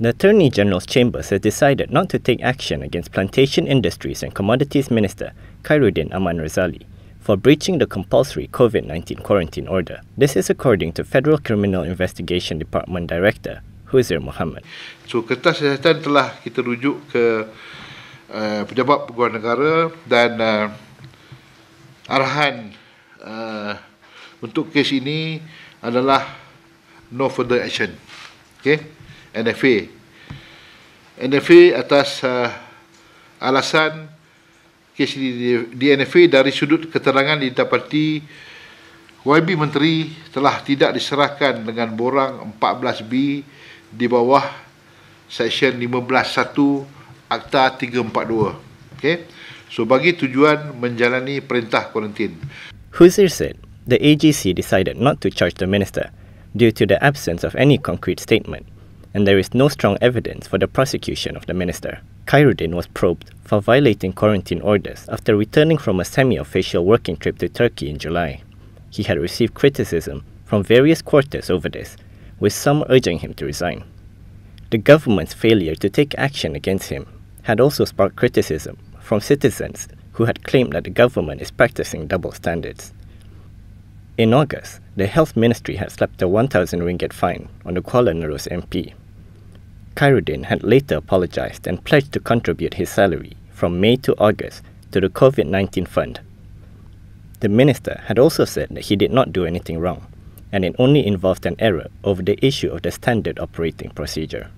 The Attorney General's Chambers has decided not to take action against Plantation Industries and Commodities Minister Khairuddin Aman Razali for breaching the compulsory COVID 19 quarantine order. This is according to Federal Criminal Investigation Department Director Huzir Muhammad. So, kertas siasatan telah kita rujuk ke uh, pejabat peguam negara dan uh, arahan uh, untuk kes ini adalah no further action. Okay? NFA NFA atas uh, alasan kes di, di NFA dari sudut keterangan didapati YB Menteri telah tidak diserahkan dengan borang 14B di bawah Seksyen 15.1 Akta 342. Okay? So bagi tujuan menjalani perintah kuarantin. Husir said the AGC decided not to charge the minister due to the absence of any concrete statement. and there is no strong evidence for the prosecution of the minister. Khairuddin was probed for violating quarantine orders after returning from a semi-official working trip to Turkey in July. He had received criticism from various quarters over this, with some urging him to resign. The government's failure to take action against him had also sparked criticism from citizens who had claimed that the government is practicing double standards. In August, the Health Ministry had slapped a 1,000 ringgit fine on the Kuala Nerus MP. Khairuddin had later apologised and pledged to contribute his salary from May to August to the COVID 19 fund. The minister had also said that he did not do anything wrong, and it only involved an error over the issue of the standard operating procedure.